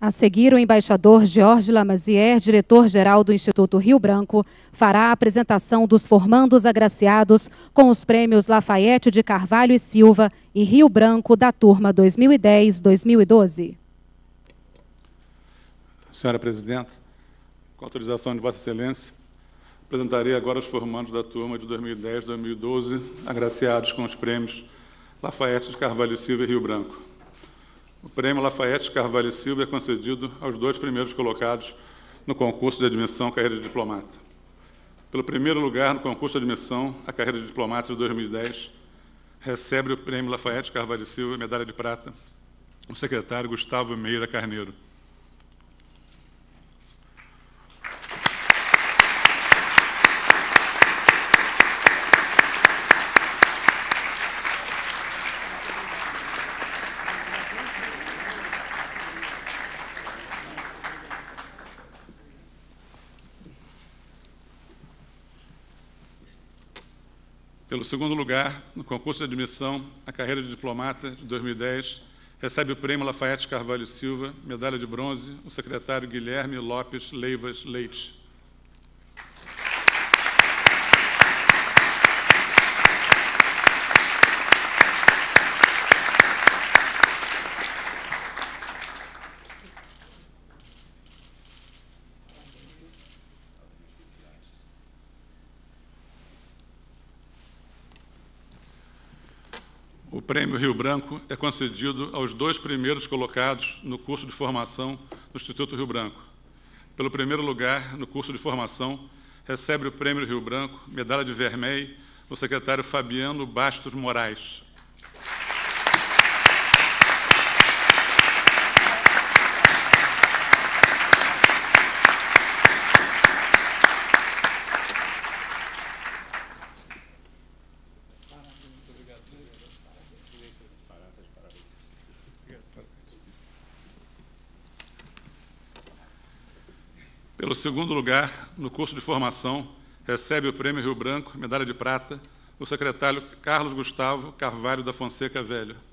A seguir, o embaixador Jorge Lamazier, diretor-geral do Instituto Rio Branco, fará a apresentação dos formandos agraciados com os prêmios Lafayette de Carvalho e Silva e Rio Branco da turma 2010-2012. Senhora Presidente, com autorização de Vossa Excelência, apresentarei agora os formandos da turma de 2010-2012, agraciados com os prêmios Lafayette de Carvalho e Silva e Rio Branco. O prêmio Lafayette Carvalho e Silva é concedido aos dois primeiros colocados no concurso de admissão carreira de diplomata. Pelo primeiro lugar no concurso de admissão à carreira de diplomata de 2010, recebe o prêmio Lafayette Carvalho e Silva, medalha de prata, o secretário Gustavo Meira Carneiro. Pelo segundo lugar, no concurso de admissão à carreira de diplomata de 2010, recebe o prêmio Lafayette Carvalho Silva, medalha de bronze, o secretário Guilherme Lopes Leivas Leite. O Prêmio Rio Branco é concedido aos dois primeiros colocados no curso de formação do Instituto Rio Branco. Pelo primeiro lugar no curso de formação, recebe o Prêmio Rio Branco, medalha de vermelho, o secretário Fabiano Bastos Moraes. pelo segundo lugar no curso de formação, recebe o Prêmio Rio Branco, medalha de prata, o secretário Carlos Gustavo Carvalho da Fonseca Velho.